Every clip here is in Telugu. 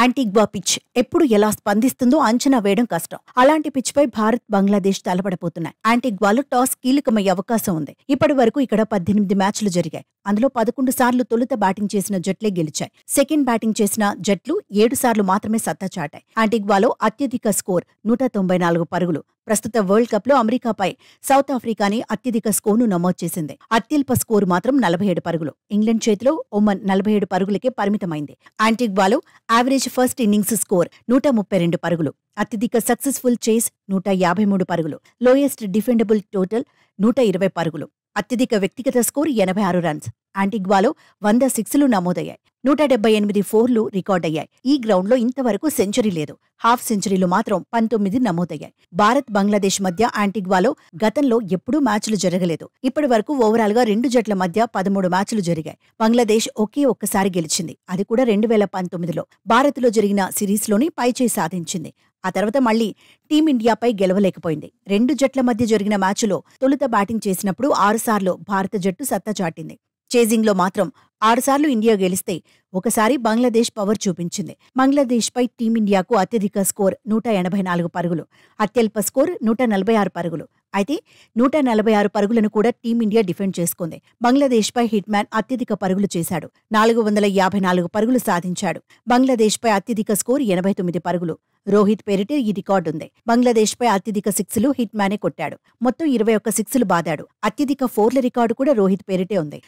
యాంటీగ్వా పిచ్ ఎప్పుడు ఎలా స్పందిస్తుందో అంచనా వేయడం కష్టం అలాంటి పిచ్పై భారత్ బంగ్లాదేశ్ తలపడిపోతున్నాయి యాంటీగ్వాలో టాస్ కీలకమయ్యే అవకాశం ఉంది ఇప్పటి వరకు ఇక్కడ పద్దెనిమిది మ్యాచ్లు జరిగాయి అందులో పదకొండు సార్లు తొలుత బ్యాటింగ్ చేసిన జట్లే గెలిచాయి సెకండ్ బ్యాటింగ్ చేసిన జట్లు ఏడు సార్లు మాత్రమే సత్తా చాటాయి యాంటిగ్వాలో అత్యధిక స్కోర్ నూట తొంభై నాలుగు పరుగులు ప్రస్తుత వరల్డ్ కప్లో అమెరికాపై సౌత్ ఆఫ్రికాని అత్యధిక స్కోర్ను నమోదు చేసింది అత్యల్ప స్కోరు మాత్రం నలభై ఏడు పరుగులు ఇంగ్లాండ్ చేతిలో ఒమన్ నలభై ఏడు పరుగులకే పరిమితమైంది యాంటిగ్వాలో యావరేజ్ ఫస్ట్ ఇన్నింగ్స్ స్కోర్ నూట ముప్పై రెండు పరుగులు అత్యధిక సక్సెస్ఫుల్ చేస్ నూట యాభై మూడు పరుగులు లోయెస్ట్ డిఫెండబుల్ టోటల్ నూట ఇరవై పరుగులు అత్యధిక వ్యక్తిగత స్కోర్ ఎనభై ఆరు రన్స్ యాంటిగ్వాలో వంద సిక్స్లు నమోదయ్యాయి నూట డెబ్బై ఎనిమిది ఫోర్లు రికార్డయ్యాయి ఈ గ్రౌండ్లో ఇంతవరకు సెంచరీ లేదు హాఫ్ సెంచరీలు మాత్రం పంతొమ్మిది నమోదయ్యాయి భారత్ బంగ్లాదేశ్ మధ్య యాంటిగ్వాలో గతంలో ఎప్పుడూ మ్యాచ్లు జరగలేదు ఇప్పటి వరకు ఓవరాల్ గా రెండు జట్ల మధ్య పదమూడు మ్యాచ్లు జరిగాయి బంగ్లాదేశ్ ఒకే ఒక్కసారి గెలిచింది అది కూడా రెండు వేల పంతొమ్మిదిలో భారత్లో జరిగిన సిరీస్లోని పైచేయి సాధించింది ఆ తర్వాత మళ్లీ టీమిండియాపై గెలవలేకపోయింది రెండు జట్ల మధ్య జరిగిన మ్యాచ్లో తొలుత బ్యాటింగ్ చేసినప్పుడు ఆరుసార్లు భారత జట్టు సత్తా చాటింది చేజింగ్లో మాత్రం ఆరుసార్లు ఇండియా గెలిస్తే ఒకసారి బంగ్లాదేశ్ పవర్ చూపించింది బంగ్లాదేశ్పై టీమిండియాకు అత్యధిక స్కోర్ నూట ఎనభై నాలుగు పరుగులు అత్యల్ప స్కోర్ నూట నలభై ఆరు పరుగులు అయితే నూట నలభై ఆరు పరుగులను కూడా టీమిండియా డిఫెండ్ చేసుకుంది బంగ్లాదేశ్పై మ్యాన్ అత్యధిక పరుగులు చేశాడు నాలుగు వందల యాభై నాలుగు పరుగులు సాధించాడు బంగ్లాదేశ్పై అత్యధిక స్కోర్ ఎనభై తొమ్మిది పరుగులు రోహిత్ పేరిట ఈ రికార్డు ఉంది బంగ్లాదేశ్ పై అత్యధిక సిక్స్లు హిట్ మ్యానే కొట్టాడు మొత్తం ఇరవై ఒక్క సిక్స్లు బాదాడు అత్యధిక ఫోర్ల రికార్డు కూడా రోహిత్ పేరిటే ఉంది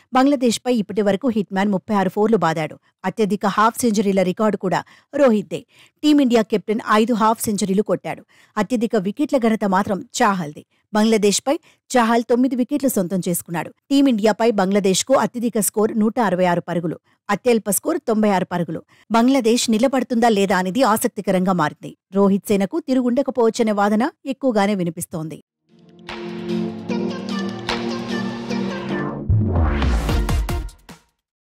పై ఇప్పటి వరకు హిట్ మ్యాన్ ముప్పై ఆరు ఫోర్లు బాదాడు అత్యధిక హాఫ్ సెంచరీల రికార్డు కూడా రోహిత్దే టీమిండియా కెప్టెన్ ఐదు హాఫ్ సెంచరీలు కొట్టాడు అత్యధిక వికెట్ల ఘనత మాత్రం చాహల్ది పై చహల్ తొమ్మిది వికెట్లు సొంతం చేసుకున్నాడు టీమిండియాపై బంగ్లాదేశ్కు అత్యధిక స్కోర్ నూట అరవై ఆరు పరుగులు అత్యల్ప స్కోర్ తొంభై ఆరు పరుగులు బంగ్లాదేశ్ నిలబడుతుందా లేదా అనేది ఆసక్తికరంగా మారింది రోహిత్ సేనకు తిరుగుండకపోవచ్చనే వాదన ఎక్కువగానే వినిపిస్తోంది